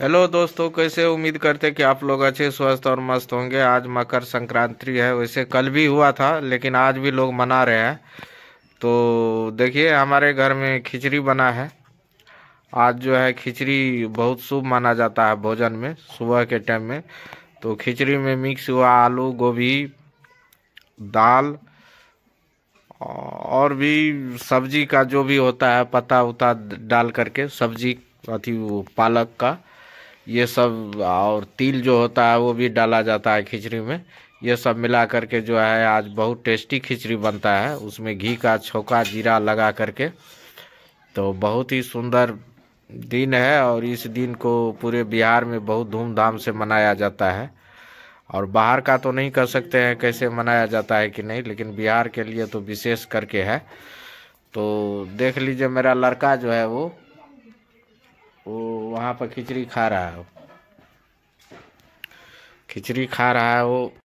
hello दोस्तों कैसे उम्मीद करते कि आप लोग अच्छे स्वस्थ और मस्त होंगे आज मकर संक्रांति है वैसे कल भी हुआ था लेकिन आज भी लोग मना रहे हैं तो देखिए हमारे घर में खिचड़ी बना है आज जो है खिचड़ी बहुत शुभ माना जाता है भोजन में सुबह के टाइम में तो खिचड़ी में मिक्स हुआ आलू गोभी दाल और भी सब्जी का जो भी होता है पत्ता उत्ता डाल करके सब्जी अथी पालक का ये सब और तिल जो होता है वो भी डाला जाता है खिचड़ी में ये सब मिला करके जो है आज बहुत टेस्टी खिचड़ी बनता है उसमें घी का छौका जीरा लगा करके तो बहुत ही सुंदर दिन है और इस दिन को पूरे बिहार में बहुत धूमधाम से मनाया जाता है और बाहर का तो नहीं कह सकते हैं कैसे मनाया जाता है कि नहीं लेकिन बिहार के लिए तो विशेष करके है तो देख लीजिए मेरा लड़का जो है वो वहाँ पर खिचड़ी खा रहा है खिचड़ी खा रहा है वो